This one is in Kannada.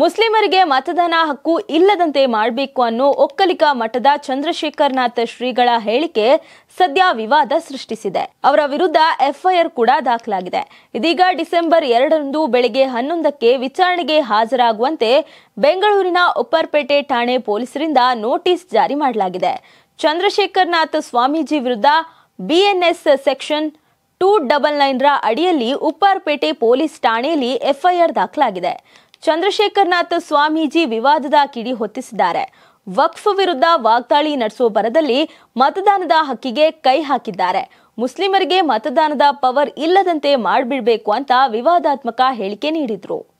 ಮುಸ್ಲಿಮರಿಗೆ ಮತದಾನ ಹಕ್ಕು ಇಲ್ಲದಂತೆ ಮಾಡಬೇಕು ಅನ್ನೋ ಒಕ್ಕಲಿಗ ಮಠದ ಚಂದ್ರಶೇಖರನಾಥ ಶ್ರೀಗಳ ಹೇಳಿಕೆ ಸದ್ಯ ವಿವಾದ ಸೃಷ್ಟಿಸಿದೆ ಅವರ ವಿರುದ್ಧ ಎಫ್ಐಆರ್ ಕೂಡ ದಾಖಲಾಗಿದೆ ಇದೀಗ ಡಿಸೆಂಬರ್ ಎರಡರಂದು ಬೆಳಗ್ಗೆ ಹನ್ನೊಂದಕ್ಕೆ ವಿಚಾರಣೆಗೆ ಹಾಜರಾಗುವಂತೆ ಬೆಂಗಳೂರಿನ ಉಪ್ಪರ್ಪೇಟೆ ಠಾಣೆ ಪೊಲೀಸರಿಂದ ನೋಟಿಸ್ ಜಾರಿ ಮಾಡಲಾಗಿದೆ ಚಂದ್ರಶೇಖರನಾಥ ಸ್ವಾಮೀಜಿ ವಿರುದ್ಧ ಬಿಎನ್ಎಸ್ ಸೆಕ್ಷನ್ ಟೂ ಡಬಲ್ ನೈನ್ರ ಅಡಿಯಲ್ಲಿ ಉಪ್ಪಾರ್ಪೇಟೆ ಪೊಲೀಸ್ ಠಾಣೆಯಲ್ಲಿ ಎಫ್ಐಆರ್ ದಾಖಲಾಗಿದೆ ಚಂದ್ರಶೇಖರ್ನಾಥ್ ಸ್ವಾಮೀಜಿ ವಿವಾದದ ಕಿಡಿ ಹೊತ್ತಿಸಿದ್ದಾರೆ ವಕ್ಫ್ ವಿರುದ್ಧ ವಾಗ್ದಾಳಿ ನಡೆಸುವ ಬರದಲ್ಲಿ ಮತದಾನದ ಹಕ್ಕಿಗೆ ಕೈ ಹಾಕಿದ್ದಾರೆ ಮುಸ್ಲಿಮರಿಗೆ ಮತದಾನದ ಪವರ್ ಇಲ್ಲದಂತೆ ಮಾಡಿಬಿಡಬೇಕು ಅಂತ ವಿವಾದಾತ್ಮಕ ಹೇಳಿಕೆ ನೀಡಿದ್ರು